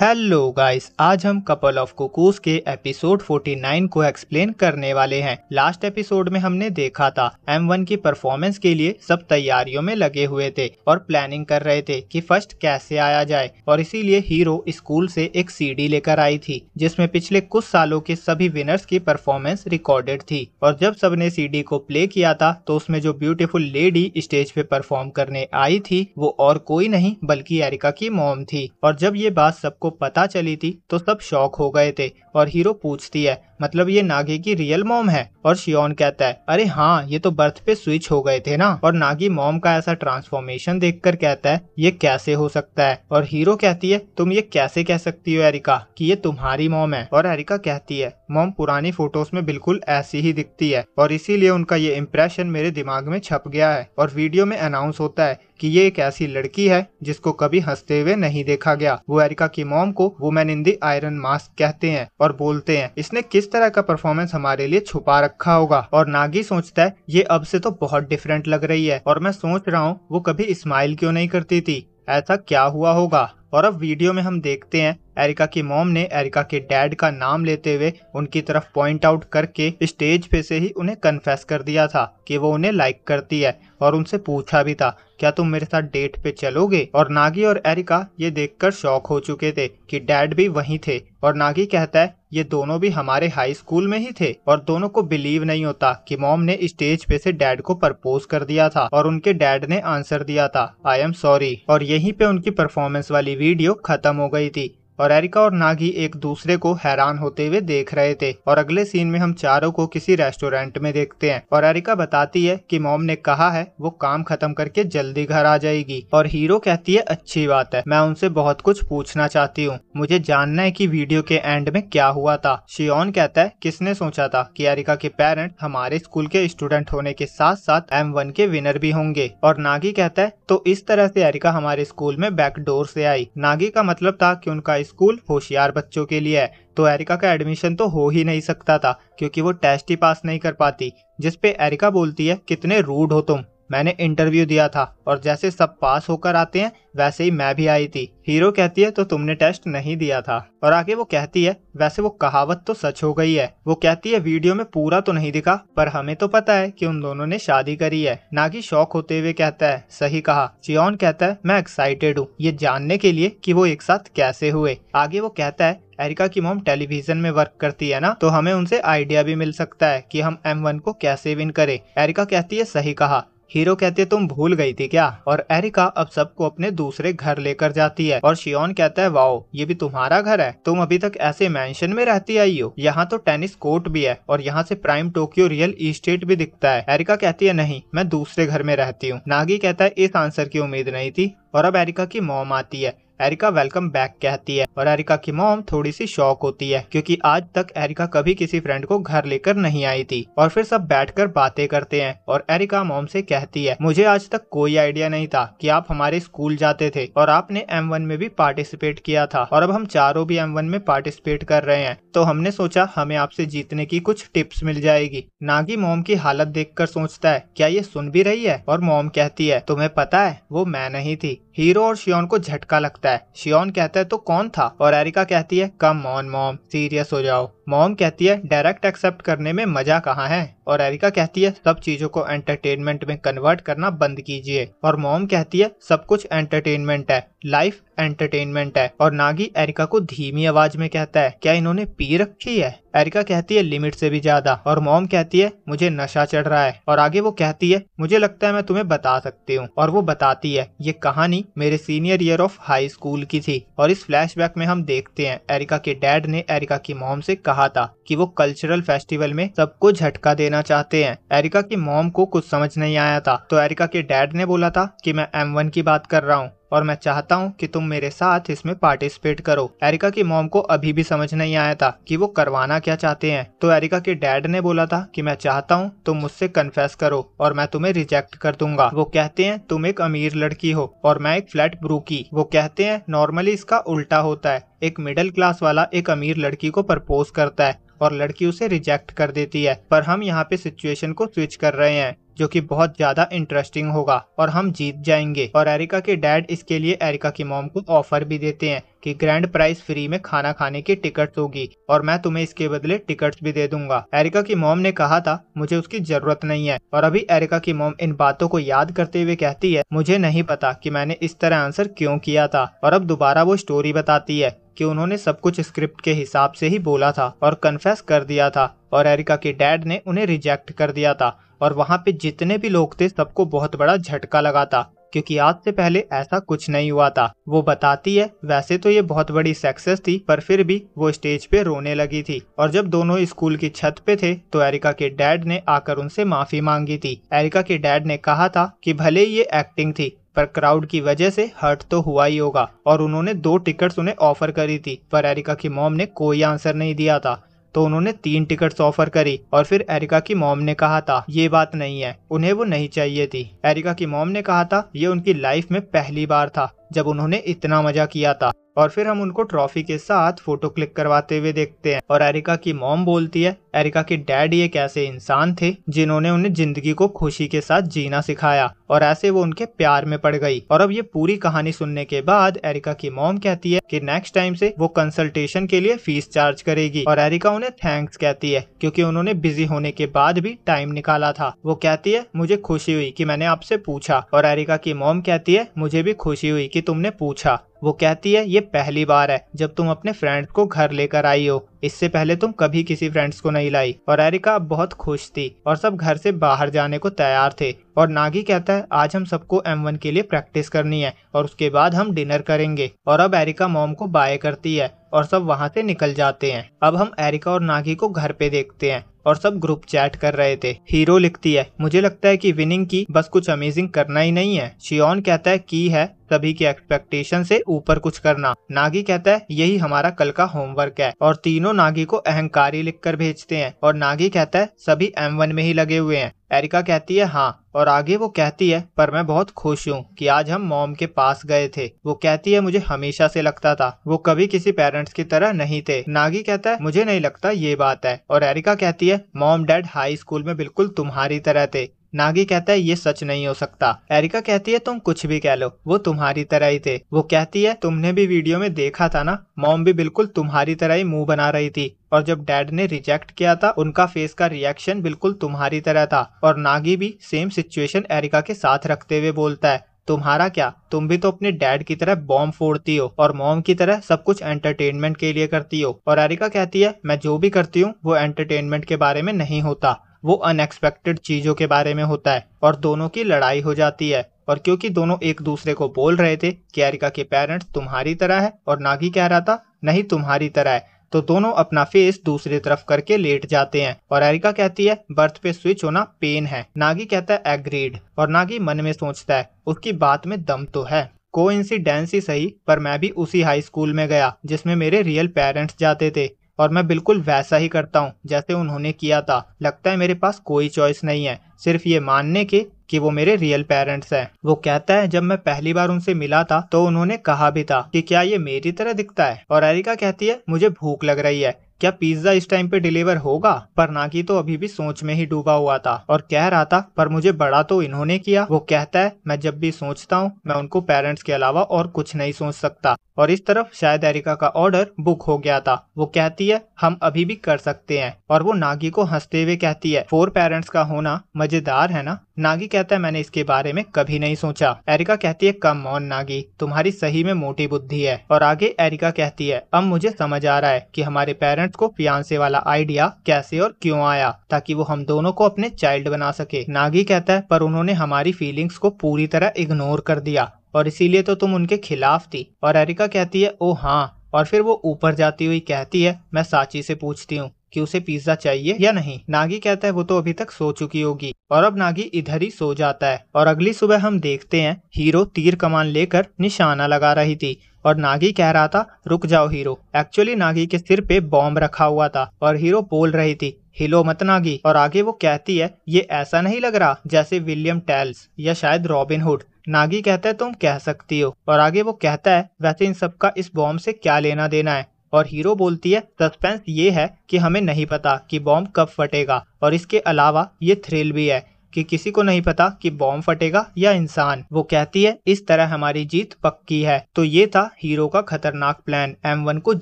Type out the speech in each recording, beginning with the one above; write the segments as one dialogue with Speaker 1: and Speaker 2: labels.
Speaker 1: hello guys आज हम couple of कुकूस के एपिसोड 49 को एक्सप्लेन करने वाले हैं लास्ट एपिसोड में हमने देखा था एम वन की परफॉर्मेंस के लिए सब तैयारियों में लगे हुए थे और प्लानिंग कर रहे थे कि फर्स्ट कैसे आया जाए और इसीलिए हीरो स्कूल से एक सीडी लेकर आई थी जिसमें पिछले कुछ सालों के सभी विनर्स की परफॉर्मेंस रिकॉर्डेड थी और जब सबने सीडी को प्ले किया था तो उसमें जो ब्यूटीफुल लेडी स्टेज पे परफॉर्म करने आई थी वो और कोई नहीं बल्कि एरिका की मोम थी और जब ये बात सबको को पता चली थी तो सब शौक हो गए थे और हीरो पूछती है मतलब ये नागी की रियल मोम है और शियोन कहता है अरे हाँ ये तो बर्थ पे स्विच हो गए थे ना और नागी मोम का ऐसा ट्रांसफॉर्मेशन देखकर कहता है ये कैसे हो सकता है और हीरो कहती है तुम ये कैसे कह सकती हो एरिका कि ये तुम्हारी मोम है और एरिका कहती है मोम पुरानी फोटोज में बिल्कुल ऐसी ही दिखती है और इसीलिए उनका ये इम्प्रेशन मेरे दिमाग में छप गया है और वीडियो में अनाउंस होता है कि ये एक ऐसी लड़की है जिसको कभी हंसते हुए नहीं देखा गया वो एरिका की मोम को women in the iron mask कहते हैं और बोलते हैं इसने किस इस तरह का परफॉर्मेंस हमारे लिए छुपा रखा होगा और नागी सोचता है ये अब से तो बहुत डिफरेंट लग रही है और मैं सोच रहा हूँ वो कभी स्माइल क्यों नहीं करती थी ऐसा क्या हुआ होगा और अब वीडियो में हम देखते हैं एरिका की मॉम ने एरिका के डैड का नाम लेते हुए उनकी तरफ पॉइंट आउट करके स्टेज पे से ही उन्हें कन्फेस कर दिया था कि वो उन्हें लाइक करती है और उनसे पूछा भी था क्या तुम मेरे साथ डेट पे चलोगे और नागी और एरिका ये देखकर शॉक हो चुके थे कि डैड भी वहीं थे और नागी कहता है ये दोनों भी हमारे हाई स्कूल में ही थे और दोनों को बिलीव नहीं होता कि मॉम ने स्टेज पे से डैड को प्रपोज कर दिया था और उनके डैड ने आंसर दिया था आई एम सॉरी और यहीं पे उनकी परफॉर्मेंस वाली वीडियो खत्म हो गई थी और एरिका और नागी एक दूसरे को हैरान होते हुए देख रहे थे और अगले सीन में हम चारों को किसी रेस्टोरेंट में देखते हैं और एरिका बताती है कि मॉम ने कहा है वो काम खत्म करके जल्दी घर आ जाएगी और हीरो कहती है अच्छी बात है मैं उनसे बहुत कुछ पूछना चाहती हूँ मुझे जानना है की वीडियो के एंड में क्या हुआ था शियोन कहता है किसने सोचा था की एरिका के पेरेंट हमारे स्कूल के स्टूडेंट होने के साथ साथ एम वन के विनर भी होंगे और नागी कहता है तो इस तरह से एरिका हमारे स्कूल में बैकडोर से आई नागी का मतलब था कि उनका स्कूल होशियार बच्चों के लिए है तो एरिका का एडमिशन तो हो ही नहीं सकता था क्योंकि वो टेस्ट ही पास नहीं कर पाती जिसपे एरिका बोलती है कितने रूड हो तुम मैंने इंटरव्यू दिया था और जैसे सब पास होकर आते हैं वैसे ही मैं भी आई थी हीरो कहती है तो तुमने टेस्ट नहीं दिया था और आगे वो कहती है वैसे वो कहावत तो सच हो गई है वो कहती है वीडियो में पूरा तो नहीं दिखा पर हमें तो पता है कि उन दोनों ने शादी करी है कि शौक होते हुए कहता है सही कहा चियोन कहता है मैं एक्साइटेड हूँ ये जानने के लिए की वो एक साथ कैसे हुए आगे वो कहता है एरिका की मोम टेलीविजन में वर्क करती है ना तो हमें उनसे आइडिया भी मिल सकता है की हम एम वन को कैसे विन करे एरिका कहती है सही कहा हीरो कहते तुम भूल गई थी क्या और एरिका अब सबको अपने दूसरे घर लेकर जाती है और शियोन कहता है वाओ ये भी तुम्हारा घर है तुम अभी तक ऐसे मैंशन में रहती आई हो यहाँ तो टेनिस कोर्ट भी है और यहाँ से प्राइम टोक्यो रियल इस्टेट भी दिखता है एरिका कहती है नहीं मैं दूसरे घर में रहती हूँ नागी कहता है इस आंसर की उम्मीद नहीं थी और अब एरिका की मोम आती है एरिका वेलकम बैक कहती है और एरिका की मॉम थोड़ी सी शौक होती है क्योंकि आज तक एरिका कभी किसी फ्रेंड को घर लेकर नहीं आई थी और फिर सब बैठकर बातें करते हैं और एरिका मॉम से कहती है मुझे आज तक कोई आइडिया नहीं था कि आप हमारे स्कूल जाते थे और आपने एम में भी पार्टिसिपेट किया था और अब हम चारों भी एम में पार्टिसिपेट कर रहे हैं तो हमने सोचा हमें आपसे जीतने की कुछ टिप्स मिल जाएगी नागी मोम की हालत कर सोचता है क्या ये सुन भी रही है और मोम कहती है तुम्हें पता है वो मैं नहीं थी हीरो और शियोन को झटका लगता है शियोन कहता है तो कौन था और एरिका कहती है कम ऑन मॉम सीरियस हो जाओ मॉम कहती है डायरेक्ट एक्सेप्ट करने में मजा कहाँ है और एरिका कहती है सब चीजों को एंटरटेनमेंट में कन्वर्ट करना बंद कीजिए और मॉम कहती है सब कुछ एंटरटेनमेंट है लाइफ एंटरटेनमेंट है और नागी एरिका को धीमी आवाज में कहता है क्या इन्होंने पी रखी है एरिका कहती है लिमिट से भी ज्यादा और मॉम कहती है मुझे नशा चढ़ रहा है और आगे वो कहती है मुझे लगता है मैं तुम्हें बता सकती हूँ और वो बताती है ये कहानी मेरे senior year of high school की थी और इस फ्लैशबैक में हम देखते हैं एरिका के डैड ने एरिका की मॉम से कहा कहा था कि वो कल्चरल फेस्टिवल में सबको झटका देना चाहते हैं एरिका के मॉम को कुछ समझ नहीं आया था तो एरिका के डैड ने बोला था कि मैं एम की बात कर रहा हूँ और मैं चाहता हूँ कि तुम मेरे साथ इसमें पार्टिसिपेट करो एरिका की मोम को अभी भी समझ नहीं आया था कि वो करवाना क्या चाहते हैं तो एरिका के डैड ने बोला था कि मैं चाहता हूँ तुम मुझसे कन्फेस करो और मैं तुम्हें रिजेक्ट कर दूंगा वो कहते हैं तुम एक अमीर लड़की हो और मैं एक फ्लैट ब्रूकी वो कहते हैं नॉर्मली इसका उल्टा होता है एक मिडिल क्लास वाला एक अमीर लड़की को प्रपोज करता है और लड़की उसे रिजेक्ट कर देती है पर हम यहाँ पे सिचुएशन को स्विच कर रहे हैं जो कि बहुत ज्यादा इंटरेस्टिंग होगा और हम जीत जाएंगे और एरिका के डैड इसके लिए एरिका की मोम को ऑफर भी देते हैं कि ग्रैंड प्राइस फ्री में खाना खाने की टिकट होगी और मैं तुम्हें इसके बदले टिकट्स भी दे दूंगा एरिका की मोम ने कहा था मुझे उसकी जरूरत नहीं है और अभी एरिका की मोम इन बातों को याद करते हुए कहती है मुझे नहीं पता की मैंने इस तरह आंसर क्यों किया था और अब दोबारा वो स्टोरी बताती है कि उन्होंने सब कुछ स्क्रिप्ट के हिसाब से ही बोला था और कन्फेस कर दिया था और एरिका के डैड ने उन्हें रिजेक्ट कर दिया था और वहाँ पे जितने भी लोग थे सबको बहुत बड़ा झटका लगा था क्योंकि आज से पहले ऐसा कुछ नहीं हुआ था वो बताती है वैसे तो ये बहुत बड़ी सक्सेस थी पर फिर भी वो स्टेज पे रोने लगी थी और जब दोनों स्कूल की छत पे थे तो एरिका के डैड ने आकर उनसे माफी मांगी थी एरिका के डैड ने कहा था कि भले ये एक्टिंग थी पर क्राउड की वजह से हर्ट तो हुआ ही होगा और उन्होंने दो टिकट्स उन्हें ऑफर करी थी पर एरिका की मॉम ने कोई आंसर नहीं दिया था तो उन्होंने तीन टिकट ऑफर करी और फिर एरिका की मॉम ने कहा था ये बात नहीं है उन्हें वो नहीं चाहिए थी एरिका की मॉम ने कहा था ये उनकी लाइफ में पहली बार था जब उन्होंने इतना मजा किया था और फिर हम उनको ट्रॉफी के साथ फोटो क्लिक करवाते हुए देखते हैं और एरिका की मॉम बोलती है एरिका के डैड ये कैसे इंसान थे जिन्होंने उन्हें जिंदगी को खुशी के साथ जीना सिखाया और ऐसे वो उनके प्यार में पड़ गई और अब ये पूरी कहानी सुनने के बाद एरिका की मॉम कहती है कि नेक्स्ट टाइम से वो कंसल्टेशन के लिए फीस चार्ज करेगी और एरिका उन्हें थैंक्स कहती है क्योंकि उन्होंने बिजी होने के बाद भी टाइम निकाला था वो कहती है मुझे खुशी हुई की मैंने आपसे पूछा और एरिका की मॉम कहती है मुझे भी खुशी हुई कि तुमने पूछा वो कहती है ये पहली बार है जब तुम अपने फ्रेंड को घर लेकर आई हो इससे पहले तुम कभी किसी फ्रेंड्स को नहीं लाई और एरिका अब बहुत खुश थी और सब घर से बाहर जाने को तैयार थे और नागी कहता है आज हम सबको वन के लिए प्रैक्टिस करनी है और उसके बाद हम डिनर करेंगे और अब एरिका मोम को बाय करती है और सब वहाँ से निकल जाते हैं अब हम एरिका और नागी को घर पे देखते हैं और सब ग्रुप चैट कर रहे थे हीरो लिखती है मुझे लगता है कि विनिंग की बस कुछ अमेजिंग करना ही नहीं है शियोन कहता है की है सभी के एक्सपेक्टेशन से ऊपर कुछ करना नागी कहता है यही हमारा कल का होमवर्क है और तीनों नागी को अहंकारी लिखकर भेजते हैं और नागी कहता है सभी एम वन में ही लगे हुए हैं एरिका कहती है हाँ और आगे वो कहती है पर मैं बहुत खुश हूँ कि आज हम मॉम के पास गए थे वो कहती है मुझे हमेशा से लगता था वो कभी किसी पेरेंट्स की तरह नहीं थे नागी कहता है मुझे नहीं लगता ये बात है और एरिका कहती है मॉम डैड हाई स्कूल में बिल्कुल तुम्हारी तरह थे नागी कहता है ये सच नहीं हो सकता एरिका कहती है तुम कुछ भी कह लो वो तुम्हारी तरह ही थे वो कहती है तुमने भी वीडियो में देखा था ना मॉम भी बिल्कुल तुम्हारी तरह ही मुंह बना रही थी और जब डैड ने रिजेक्ट किया था उनका फेस का रिएक्शन बिल्कुल तुम्हारी तरह था और नागी भी सेम सिचुएशन एरिका के साथ रखते हुए बोलता है तुम्हारा क्या तुम भी तो अपने डैड की तरह बॉम्ब फोड़ती हो और मॉम की तरह सब कुछ एंटरटेनमेंट के लिए करती हो और एरिका कहती है मैं जो भी करती हूँ वो एंटरटेनमेंट के बारे में नहीं होता वो अनएक्सपेक्टेड चीज़ों के बारे में होता है और दोनों की लड़ाई हो जाती है और क्योंकि दोनों एक दूसरे को बोल रहे थे कि एरिका के पेरेंट्स तुम्हारी तरह है और नागी कह रहा था नहीं तुम्हारी तरह है तो दोनों अपना फेस दूसरी तरफ करके लेट जाते हैं और एरिका कहती है बर्थ पे स्विच होना पेन है नागी कहता है एग्रीड और नागी मन में सोचता है उसकी बात में दम तो है को ही सही पर मैं भी उसी हाई स्कूल में गया जिसमें मेरे रियल पेरेंट्स जाते थे और मैं बिल्कुल वैसा ही करता हूँ जैसे उन्होंने किया था लगता है मेरे पास कोई चॉइस नहीं है सिर्फ ये मानने के कि वो मेरे रियल पेरेंट्स हैं वो कहता है जब मैं पहली बार उनसे मिला था तो उन्होंने कहा भी था कि क्या ये मेरी तरह दिखता है और एरिका कहती है मुझे भूख लग रही है क्या पिज्जा इस टाइम पे डिलीवर होगा पर नागी तो अभी भी सोच में ही डूबा हुआ था और कह रहा था पर मुझे बड़ा तो इन्होंने किया वो कहता है मैं जब भी सोचता हूँ मैं उनको पेरेंट्स के अलावा और कुछ नहीं सोच सकता और इस तरफ शायद एरिका का ऑर्डर बुक हो गया था वो कहती है हम अभी भी कर सकते हैं और वो नागी को हंसते हुए कहती है फोर पेरेंट्स का होना मजेदार है ना नागी कहता है मैंने इसके बारे में कभी नहीं सोचा एरिका कहती है कम मौन नागी तुम्हारी सही में मोटी बुद्धि है और आगे एरिका कहती है अब मुझे समझ आ रहा है कि हमारे पेरेंट्स को फियांसे वाला आइडिया कैसे और क्यों आया ताकि वो हम दोनों को अपने चाइल्ड बना सके नागी कहता है पर उन्होंने हमारी फीलिंग्स को पूरी तरह इग्नोर कर दिया और इसीलिए तो तुम उनके खिलाफ थी और एरिका कहती है ओ हाँ और फिर वो ऊपर जाती हुई कहती है मैं साची से पूछती हूँ कि उसे पिज्जा चाहिए या नहीं नागी कहता है वो तो अभी तक सो चुकी होगी और अब नागी इधर ही सो जाता है और अगली सुबह हम देखते हैं हीरो तीर कमान लेकर निशाना लगा रही थी और नागी कह रहा था रुक जाओ हीरो एक्चुअली नागी के सिर पे बॉम्ब रखा हुआ था और हीरो बोल रही थी हिलो मत नागी और आगे वो कहती है ये ऐसा नहीं लग रहा जैसे विलियम टेल्स या शायद रॉबिन हुड नागी कहता है तुम कह सकती हो और आगे वो कहता है वैसे इन सब का इस बॉम्ब से क्या लेना देना है और हीरो बोलती है सस्पेंस ये है कि हमें नहीं पता कि बॉम्ब कब फटेगा और इसके अलावा ये थ्रिल भी है कि किसी को नहीं पता कि बॉम्ब फटेगा या इंसान वो कहती है इस तरह हमारी जीत पक्की है तो ये था हीरो का खतरनाक प्लान एम वन को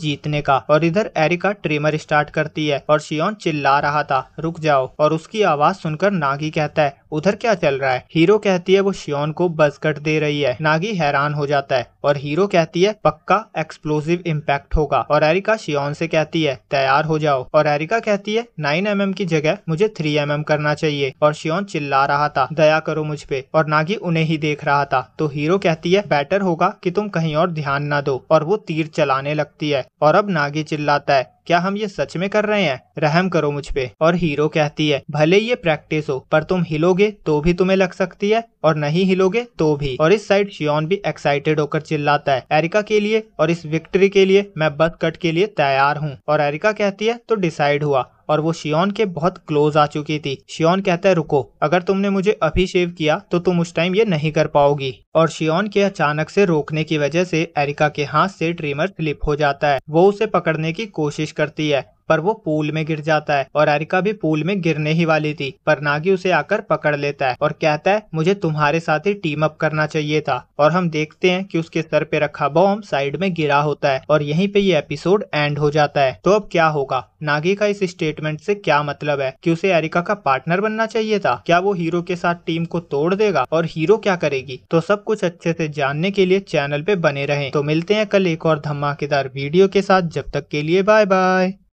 Speaker 1: जीतने का और इधर एरिका ट्रेमर स्टार्ट करती है और शियोन चिल्ला रहा था रुक जाओ और उसकी आवाज सुनकर नागी कहता है उधर क्या चल रहा है हीरो कहती है वो शियोन को बस कट दे रही है नागी हैरान हो जाता है और हीरो कहती है पक्का एक्सप्लोसिव इम्पैक्ट होगा और एरिका शियोन से कहती है तैयार हो जाओ और एरिका कहती है नाइन एम की जगह मुझे थ्री एम करना चाहिए और शियोन चिल्ला रहा था दया करो मुझ पे और नागी उन्हें ही देख रहा था तो हीरो कहती है बेटर होगा की तुम कहीं और ध्यान ना दो और वो तीर चलाने लगती है और अब नागी चिल्लाता है क्या हम ये सच में कर रहे हैं रहम करो मुझ पे और हीरो कहती है भले ये प्रैक्टिस हो पर तुम हिलोगे तो भी तुम्हें लग सकती है और नहीं हिलोगे तो भी और इस साइड शियोन भी एक्साइटेड होकर चिल्लाता है एरिका के लिए और इस विक्ट्री के लिए मैं बद कट के लिए तैयार हूँ और एरिका कहती है तो डिसाइड हुआ और वो शियोन के बहुत क्लोज आ चुकी थी शियोन कहता है रुको अगर तुमने मुझे अभी शेव किया तो तुम उस टाइम ये नहीं कर पाओगी और शियोन के अचानक से रोकने की वजह से एरिका के हाथ से ट्रिमर फ्लिप हो जाता है वो उसे पकड़ने की कोशिश करती है पर वो पूल में गिर जाता है और एरिका भी पूल में गिरने ही वाली थी पर नागी उसे आकर पकड़ लेता है और कहता है मुझे तुम्हारे साथ ही टीम अप करना चाहिए था और हम देखते हैं कि उसके सर पे रखा बॉम्ब साइड में गिरा होता है और यहीं पे ये एपिसोड एंड हो जाता है तो अब क्या होगा नागी का इस स्टेटमेंट से क्या मतलब है कि उसे एरिका का पार्टनर बनना चाहिए था क्या वो हीरो के साथ टीम को तोड़ देगा और हीरो क्या करेगी तो सब कुछ अच्छे से जानने के लिए चैनल पे बने रहें तो मिलते हैं कल एक और धमाकेदार वीडियो के साथ जब तक के लिए बाय बाय